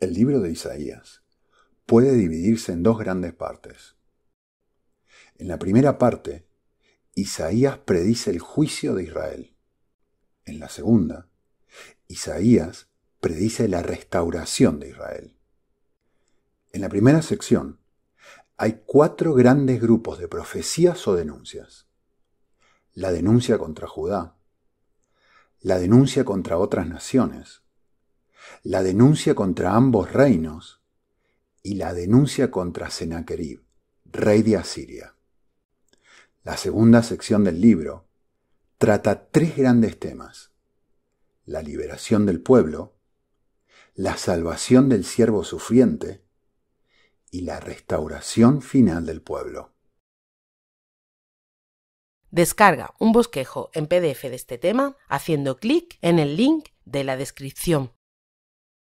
El libro de Isaías puede dividirse en dos grandes partes. En la primera parte, Isaías predice el juicio de Israel. En la segunda, Isaías predice la restauración de Israel. En la primera sección, hay cuatro grandes grupos de profecías o denuncias. La denuncia contra Judá, la denuncia contra otras naciones, la denuncia contra ambos reinos y la denuncia contra Sennacherib, rey de Asiria. La segunda sección del libro trata tres grandes temas. La liberación del pueblo, la salvación del siervo sufriente y la restauración final del pueblo. Descarga un bosquejo en PDF de este tema haciendo clic en el link de la descripción.